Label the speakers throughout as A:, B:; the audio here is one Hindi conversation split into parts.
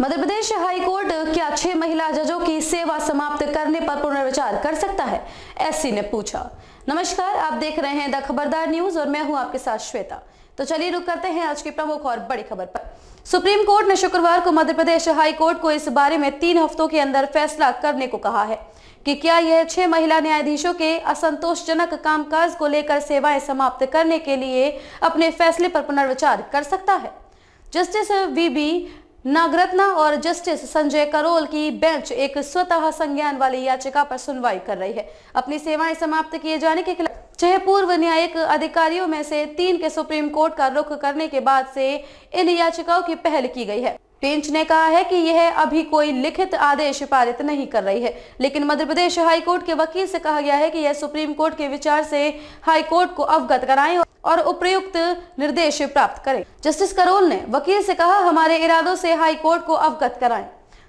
A: मध्य प्रदेश हाईकोर्ट क्या छह महिला जजों की सेवा समाप्त करने पर पुनर्विचार कर सकता है एससी ने पूछा नमस्कार आप देख रहे हैं द खबरदार न्यूज और मैं हूं आपके साथ श्वेता तो चलिए रुक करते हैं आज की प्रमुख और बड़ी खबर पर सुप्रीम कोर्ट ने शुक्रवार को मध्य प्रदेश हाईकोर्ट को इस बारे में तीन हफ्तों के अंदर फैसला करने को कहा है कि क्या यह छह महिला न्यायाधीशों के असंतोषजनक कामकाज को लेकर सेवाएं समाप्त करने के लिए अपने फैसले पर पुनर्विचार कर सकता है जस्टिस वी बी नागरत्न और जस्टिस संजय करोल की बेंच एक स्वतः संज्ञान वाली याचिका पर सुनवाई कर रही है अपनी सेवाएं समाप्त किए जाने के खिलाफ छह पूर्व न्यायिक अधिकारियों में से तीन के सुप्रीम कोर्ट का रुख करने के बाद से इन याचिकाओं की पहल की गई है बेंच ने कहा है कि यह अभी कोई लिखित आदेश पारित नहीं कर रही है लेकिन मध्य प्रदेश हाईकोर्ट के वकील से कहा गया है कि यह सुप्रीम कोर्ट के विचार से हाईकोर्ट को अवगत कराएं और उपयुक्त निर्देश प्राप्त करें जस्टिस करोल ने वकील से कहा हमारे इरादों से हाई कोर्ट को अवगत कराएं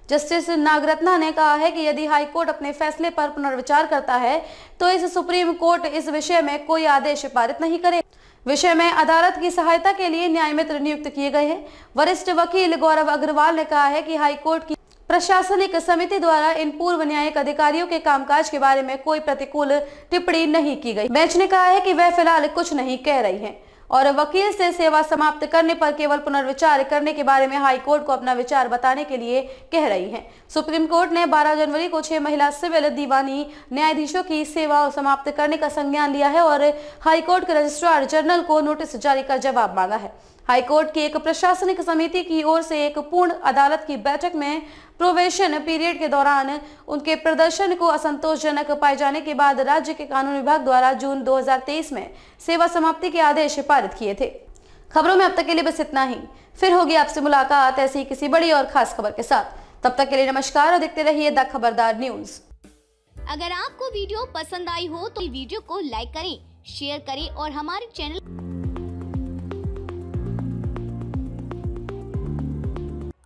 A: जस्टिस नागरत्ना ने कहा है कि यदि हाई कोर्ट अपने फैसले पर पुनर्विचार करता है तो इस सुप्रीम कोर्ट इस विषय में कोई आदेश पारित नहीं करे विषय में अदालत की सहायता के लिए न्याय मित्र नियुक्त किए गए हैं वरिष्ठ वकील गौरव अग्रवाल ने कहा है कि हाईकोर्ट की प्रशासनिक समिति द्वारा इन पूर्व न्यायिक अधिकारियों के कामकाज के बारे में कोई प्रतिकूल टिप्पणी नहीं की गई बेंच ने कहा है कि वह फिलहाल कुछ नहीं कह रही हैं और वकील से सेवा समाप्त करने पर केवल पुनर्विचार करने के बारे में हाई कोर्ट को अपना विचार बताने के लिए कह रही हैं। सुप्रीम कोर्ट ने 12 जनवरी को छह महिला सिविल दीवानी न्यायाधीशों की सेवा समाप्त करने का संज्ञान लिया है और हाईकोर्ट के रजिस्ट्रार जनरल को नोटिस जारी कर जवाब मांगा है हाईकोर्ट की एक प्रशासनिक समिति की ओर से एक पूर्ण अदालत की बैठक में प्रोवेशन पीरियड के दौरान उनके प्रदर्शन को असंतोषजनक पाए जाने के बाद राज्य के कानून विभाग द्वारा जून 2023 में सेवा समाप्ति के आदेश पारित किए थे खबरों में अब तक के लिए बस इतना ही फिर होगी आपसे मुलाकात ऐसी किसी बड़ी और खास खबर के साथ तब तक के लिए नमस्कार और देखते रहिए द खबरदार न्यूज
B: अगर आपको वीडियो पसंद आई हो तो वीडियो को लाइक करें शेयर करें और हमारे चैनल